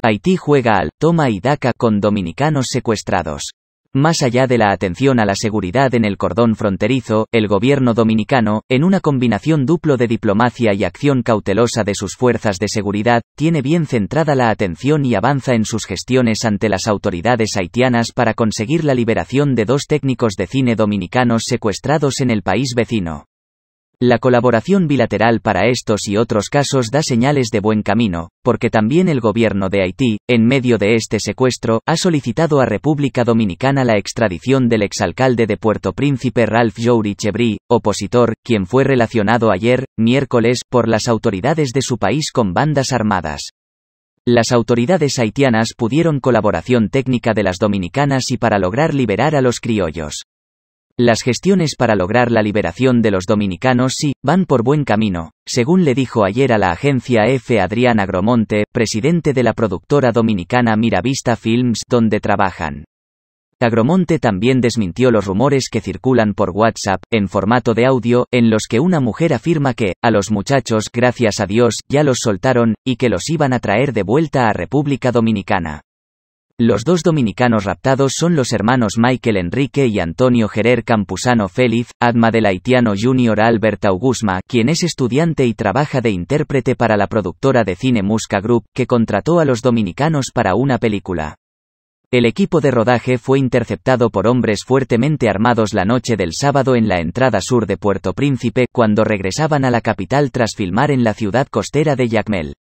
Haití juega al toma y daca con dominicanos secuestrados. Más allá de la atención a la seguridad en el cordón fronterizo, el gobierno dominicano, en una combinación duplo de diplomacia y acción cautelosa de sus fuerzas de seguridad, tiene bien centrada la atención y avanza en sus gestiones ante las autoridades haitianas para conseguir la liberación de dos técnicos de cine dominicanos secuestrados en el país vecino. La colaboración bilateral para estos y otros casos da señales de buen camino, porque también el gobierno de Haití, en medio de este secuestro, ha solicitado a República Dominicana la extradición del exalcalde de Puerto Príncipe Ralph Jouri Chebri, opositor, quien fue relacionado ayer, miércoles, por las autoridades de su país con bandas armadas. Las autoridades haitianas pudieron colaboración técnica de las dominicanas y para lograr liberar a los criollos. Las gestiones para lograr la liberación de los dominicanos sí, van por buen camino, según le dijo ayer a la agencia F. Adrián Agromonte, presidente de la productora dominicana Miravista Films, donde trabajan. Agromonte también desmintió los rumores que circulan por WhatsApp, en formato de audio, en los que una mujer afirma que, a los muchachos, gracias a Dios, ya los soltaron, y que los iban a traer de vuelta a República Dominicana. Los dos dominicanos raptados son los hermanos Michael Enrique y Antonio Gerer Campusano Félix, adma del haitiano Junior Albert Augusma, quien es estudiante y trabaja de intérprete para la productora de cine Musca Group, que contrató a los dominicanos para una película. El equipo de rodaje fue interceptado por hombres fuertemente armados la noche del sábado en la entrada sur de Puerto Príncipe, cuando regresaban a la capital tras filmar en la ciudad costera de Yacmel.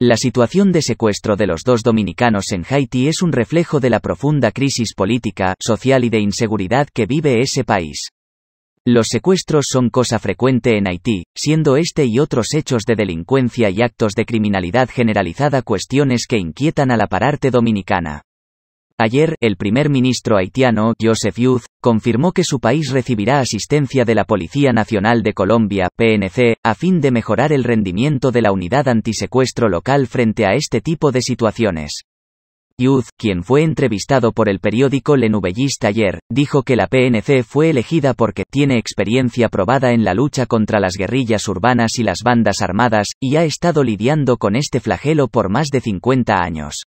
La situación de secuestro de los dos dominicanos en Haití es un reflejo de la profunda crisis política, social y de inseguridad que vive ese país. Los secuestros son cosa frecuente en Haití, siendo este y otros hechos de delincuencia y actos de criminalidad generalizada cuestiones que inquietan a la pararte dominicana. Ayer, el primer ministro haitiano, Joseph Youth, confirmó que su país recibirá asistencia de la Policía Nacional de Colombia, PNC, a fin de mejorar el rendimiento de la unidad antisecuestro local frente a este tipo de situaciones. Youth, quien fue entrevistado por el periódico Le Nouvelliste ayer, dijo que la PNC fue elegida porque tiene experiencia probada en la lucha contra las guerrillas urbanas y las bandas armadas, y ha estado lidiando con este flagelo por más de 50 años.